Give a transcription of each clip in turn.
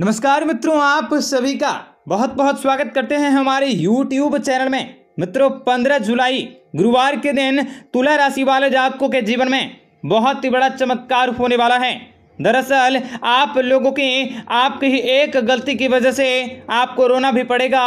नमस्कार मित्रों आप सभी का बहुत बहुत स्वागत करते हैं हमारे YouTube चैनल में मित्रों 15 जुलाई गुरुवार के दिन तुला राशि वाले जातकों के जीवन में बहुत ही बड़ा चमत्कार होने वाला है दरअसल आप लोगों की आपकी ही एक गलती की वजह से आपको रोना भी पड़ेगा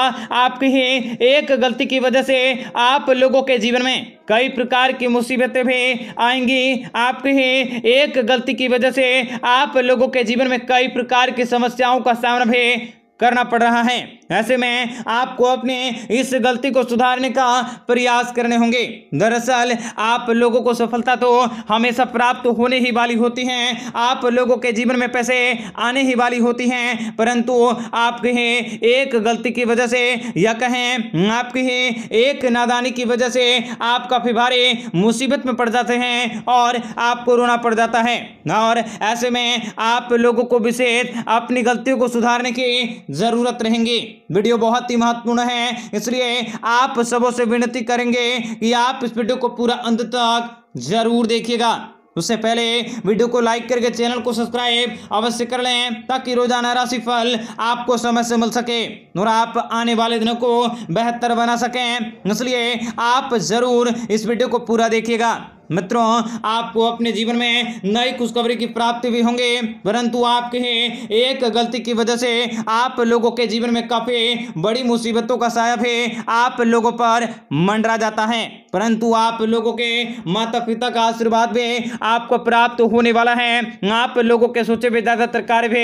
आपकी ही एक गलती की वजह से आप लोगों के जीवन में कई प्रकार की मुसीबतें भी आएंगी आपकी ही एक गलती की वजह से आप लोगों के जीवन में कई प्रकार की समस्याओं का सामना भी करना पड़ रहा है ऐसे में आपको अपने इस गलती को सुधारने का प्रयास करने होंगे दरअसल आप लोगों को सफलता तो हमेशा प्राप्त होने ही वाली होती है आप लोगों के जीवन में पैसे आने ही वाली होती हैं परंतु आपके एक गलती की वजह से या कहें आपके एक नादानी की वजह से आप काफ़ी भारी मुसीबत में पड़ जाते हैं और आपको रोना पड़ जाता है और ऐसे में आप लोगों को विशेष अपनी गलतियों को सुधारने की जरूरत रहेंगी वीडियो बहुत ही महत्वपूर्ण है इसलिए आप सबों से विनती करेंगे कि आप इस वीडियो को पूरा अंत तक जरूर देखिएगा उससे पहले वीडियो को लाइक करके चैनल को सब्सक्राइब अवश्य कर लें ताकि रोजाना राशि फल आपको समय से मिल सके और आप आने वाले दिनों को बेहतर बना सकें इसलिए आप ज़रूर इस वीडियो को पूरा देखिएगा मित्रों आपको अपने जीवन में नई खुशखबरी की प्राप्ति भी होंगे परंतु आपके एक गलती की वजह से आप लोगों के जीवन में काफ़ी बड़ी मुसीबतों का साया भी आप लोगों पर मंडरा जाता है परंतु आप लोगों के माता पिता का आशीर्वाद भी आपको प्राप्त होने वाला है आप लोगों के सोचे हुए ज़्यादातर कार्य भी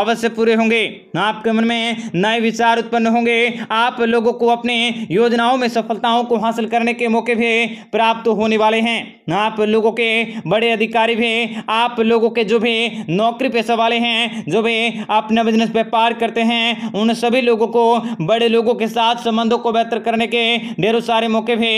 अवश्य पूरे होंगे आपके मन में नए विचार उत्पन्न होंगे आप लोगों को अपने योजनाओं में सफलताओं को हासिल करने के मौके भी प्राप्त होने वाले हैं आप लोगों के बड़े अधिकारी भी आप लोगों के जो भी नौकरी पेशा वाले हैं जो भी अपना बिजनेस व्यापार करते हैं उन सभी लोगों को बड़े लोगों के साथ संबंधों को बेहतर करने के ढेरों सारे मौके भी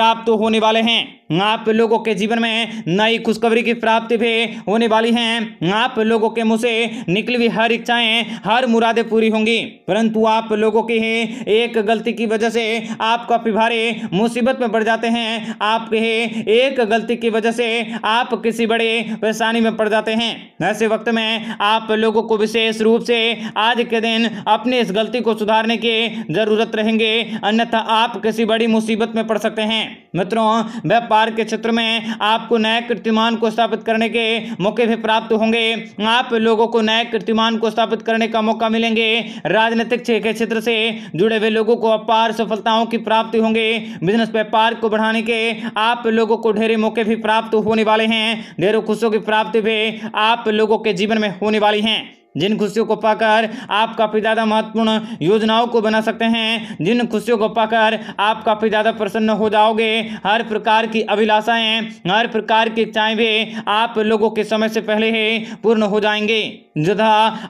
प्राप्त होने वाले हैं आप लोगों के जीवन में नई खुशखबरी की प्राप्ति भी होने वाली है आप लोगों के मुंह से निकली हुई हर इच्छाएं हर मुरादें पूरी होंगी परंतु आप लोगों की ही एक गलती की वजह से आप काफी भारी मुसीबत में पड़ जाते हैं आपके ही एक गलती की वजह से आप किसी बड़े परेशानी में पड़ जाते हैं ऐसे वक्त में आप लोगों को विशेष रूप से आज के दिन अपने इस गलती को सुधारने की जरूरत रहेंगे अन्यथा आप किसी बड़ी मुसीबत में पड़ सकते हैं मित्रों व्यापार के क्षेत्र में आपको नए कीर्तिमान को स्थापित करने के मौके भी प्राप्त होंगे आप लोगों को नए कीर्तिमान को स्थापित करने का मौका मिलेंगे राजनीतिक क्षेत्र से जुड़े हुए लोगों को अपार सफलताओं की प्राप्ति होंगे बिजनेस व्यापार को बढ़ाने के आप लोगों को ढेरे मौके भी प्राप्त होने वाले हैं ढेरों खुशियों की प्राप्ति भी आप लोगों के जीवन में होने वाली हैं जिन खुशियों को पाकर आप काफ़ी ज़्यादा महत्वपूर्ण योजनाओं को बना सकते हैं जिन खुशियों को पाकर आप काफ़ी ज़्यादा प्रसन्न हो जाओगे हर प्रकार की अभिलाषाएं हर प्रकार की इच्छाएं भी आप लोगों के समय से पहले ही पूर्ण हो जाएंगे जहा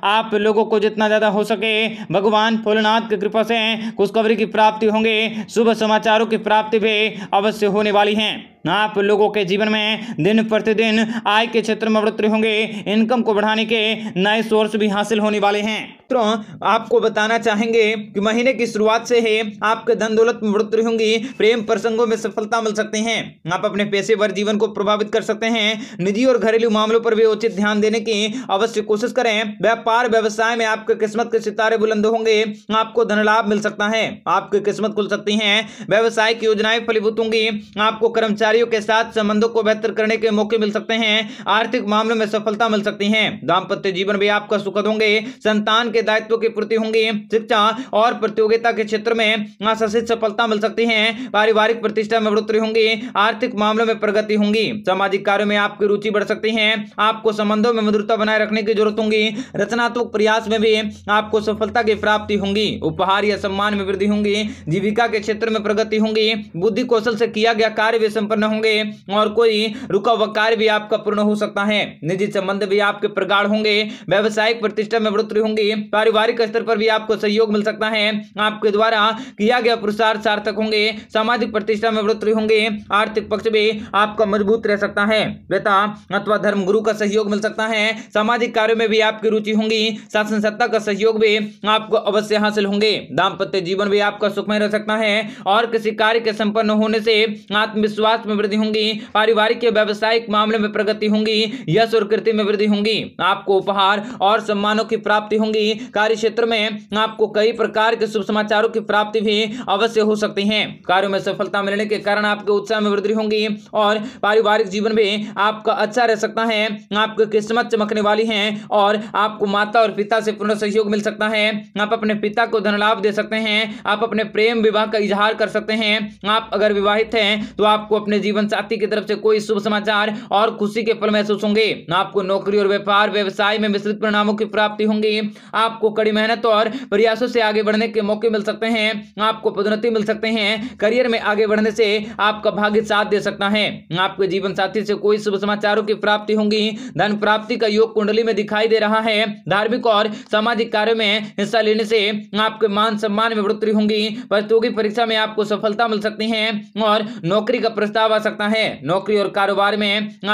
आप लोगों को जितना ज़्यादा हो सके भगवान भोलेनाथ की कृपा से खुशखबरी की प्राप्ति होंगे शुभ समाचारों की प्राप्ति भी अवश्य होने वाली हैं आप लोगों के जीवन में दिन प्रतिदिन आय के क्षेत्र में बढ़ोतरी होंगे इनकम को बढ़ाने के नए सोर्स भी हासिल होने वाले हैं मित्रों आपको बताना चाहेंगे कि महीने की शुरुआत से ही आपके धन दौलत में बढ़ोतरी होंगी प्रेम प्रसंगों में सफलता मिल सकती है आप अपने पेशेवर जीवन को प्रभावित कर सकते हैं निजी और घरेलू मामलों पर भी उचित ध्यान देने की अवश्य कोशिश करें व्यापार व्यवसाय में आपके किस्मत के सितारे बुलंद होंगे आपको धन लाभ मिल सकता है आपकी किस्मत खुल सकती है व्यवसाय की योजनाएं फलीभूत होंगी आपको कर्मचारियों के साथ संबंधों को बेहतर करने के मौके मिल सकते हैं आर्थिक मामलों में सफलता मिल सकती है दाम्पत्य जीवन भी आपका सुखद होंगे संतान के के दायित्व के प्रति होंगे शिक्षा और प्रतियोगिता के क्षेत्र में आशासित हाँ, सफलता मिल सकती है पारिवारिक प्रतिष्ठा में बढ़ोतरी होंगी आर्थिक मामलों में प्रगति होंगी सामाजिक कार्यो में आपकी रुचि बढ़ सकती है आपको संबंधों में मधुरता बनाए रखने की जरूरत होंगी रचनात्मक प्रयास में भी आपको सफलता की प्राप्ति होंगी उपहार या सम्मान में वृद्धि होंगी जीविका के क्षेत्र में प्रगति होंगी बुद्धि कौशल से किया गया कार्य भी संपन्न होंगे और कोई रुका हुआ कार्य भी आपका पूर्ण हो सकता है निजी संबंध भी आपके प्रगाढ़ होंगे व्यवसायिक प्रतिष्ठा में बढ़ोतरी होंगी पारिवारिक स्तर पर भी आपको सहयोग मिल सकता है आपके द्वारा किया गया पुरुषार्थ सार्थक होंगे सामाजिक प्रतिष्ठा में बढ़ोतरी होंगे आर्थिक पक्ष भी आपका मजबूत रह सकता है वेता अथवा धर्म गुरु का सहयोग मिल सकता है सामाजिक कार्यो में भी आपकी रुचि होंगी शासन सत्ता का सहयोग भी आपको अवश्य हासिल होंगे दाम्पत्य जीवन भी आपका सुखमय रह सकता है और किसी कार्य के संपन्न होने से आत्मविश्वास में वृद्धि होंगी पारिवारिक या व्यावसायिक मामले में प्रगति होंगी यश और कृति में वृद्धि होंगी आपको उपहार और सम्मानों की प्राप्ति होंगी कार्य क्षेत्र में आपको कई प्रकार के शुभ समाचारों की प्राप्ति भी अवश्य हो सकती है कार्यों में सफलता मिलने के कारण आपके उत्साह में वृद्धि होंगी और पारिवारिक जीवन भी आपका अच्छा रह सकता है आपकी किस्मत चमकने वाली है और आपको माता और पिता से पूर्ण सहयोग मिल सकता है आप अपने पिता को धन लाभ दे सकते हैं आप अपने प्रेम विवाह का इजहार कर सकते हैं आप अगर विवाहित हैं तो आपको अपने जीवन साथी की तरफ से कोई शुभ समाचार और खुशी के फल महसूस होंगे आपको नौकरी और व्यापार व्यवसाय में मिश्रित परिणामों की प्राप्ति होंगी आपको कड़ी मेहनत और प्रयासों से आगे बढ़ने के मौके मिल सकते हैं आपको पदोन्नति मिल सकते हैं करियर में आगे बढ़ने से आपका भाग्य साथ दे सकता है आपके जीवन साथी से कोई शुभ समाचारों की प्राप्ति होंगी धन प्राप्ति का योग कुंडली में दिखाई दे रहा है धार्मिक और सामाजिक कार्यो में हिस्सा लेने से आपके मान सम्मान में बढ़ोतरी होंगी प्रतियोगी परीक्षा में आपको सफलता मिल सकती है और नौकरी का प्रस्ताव आ सकता है नौकरी और कारोबार में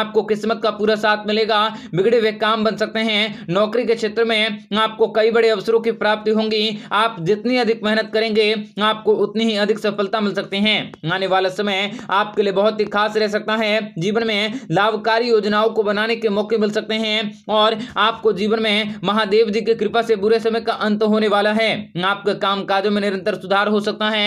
आपको किस्मत का पूरा साथ मिलेगा बिगड़े हुए काम बन सकते हैं नौकरी के क्षेत्र में आपको कई बड़े अवसरों की प्राप्ति होंगी आप जितनी अधिक मेहनत करेंगे आपको उतनी ही अधिक सफलता मिल सकती है आने वाला समय आपके लिए बहुत ही खास रह सकता है जीवन में लाभकारी योजनाओं को बनाने के मौके मिल सकते हैं और आपको जीवन में महादेव जी की कृपा से बुरे समय का अंत होने वाला है आपके काम काजों में निरंतर सुधार हो सकता है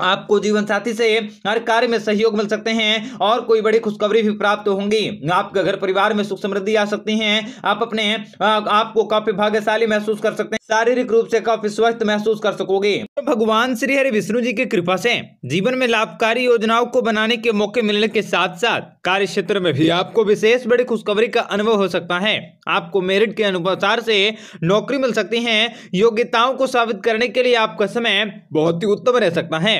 आपको जीवन साथी से हर कार्य में सहयोग मिल सकते हैं और कोई बड़ी खुशखबरी भी प्राप्त होंगी आपके घर परिवार में सुख समृद्धि आ सकती है आप अपने आपको काफी भाग्यशाली महसूस कर सकते हैं शारीरिक रूप से काफी स्वस्थ महसूस कर सकोगे भगवान श्री हरि विष्णु जी की कृपा से जीवन में लाभकारी योजनाओं को बनाने के मौके मिलने के साथ साथ कार्य क्षेत्र में भी आपको विशेष बड़ी खुशखबरी का अनुभव हो सकता है आपको मेरिट के अनुसार से नौकरी मिल सकती है योग्यताओं को साबित करने के लिए आपका समय बहुत ही उत्तम रह सकता है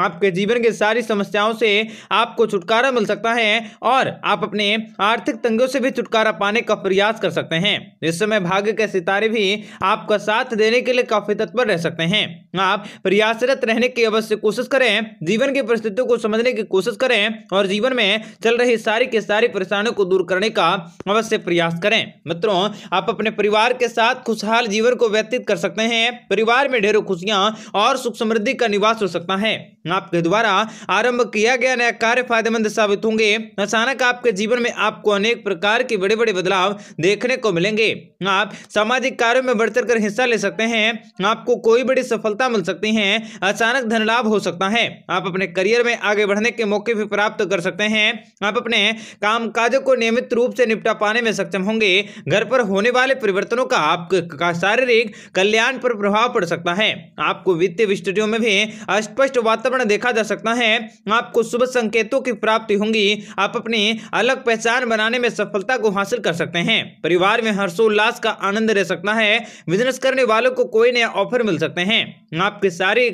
आपके जीवन की सारी समस्याओं से आपको छुटकारा मिल सकता है और आप अपने आर्थिक तंगों से भी छुटकारा पाने का प्रयास कर सकते हैं इस समय भाग्य के सितारे भी आपका साथ देने के लिए काफी तत्पर रह सकते हैं आप प्रयासरत रहने की अवश्य कोशिश करें जीवन की परिस्थितियों को समझने की कोशिश करें और जीवन में चल रही सारी के सारी परेशानियों को दूर करने का अवश्य प्रयास करें मित्रों आप अपने परिवार के साथ खुशहाल जीवन को व्यतीत कर सकते हैं परिवार में ढेरों खुशियां और सुख समृद्धि का निवास हो सकता है आपके द्वारा आरंभ किया गया नया कार्य फायदेमंद साबित होंगे अचानक आपके जीवन में आपको अनेक प्रकार के बड़े बड़े बदलाव देखने को मिलेंगे आप सामाजिक कार्यों में बढ़ चढ़ कर हिस्सा ले सकते हैं आपको कोई बड़ी सफलता मिल सकती है अचानक धन लाभ हो सकता है आप अपने करियर में आगे बढ़ने के मौके भी प्राप्त कर सकते हैं आप अपने काम को नियमित रूप से निपटा पाने में सक्षम होंगे घर पर होने वाले परिवर्तनों का आपके शारीरिक कल्याण पर प्रभाव पड़ सकता है आपको वित्तीय स्थितियों में भी अस्पष्ट वातावरण वातावरण देखा जा सकता है आपको शुभ संकेतों की प्राप्ति होंगी आप अपनी अलग पहचान बनाने में सफलता को हासिल कर सकते हैं परिवार में हर्षोल्लास का आनंद रह सकता है बिजनेस करने वालों को कोई नया ऑफर मिल सकते हैं आपके सारे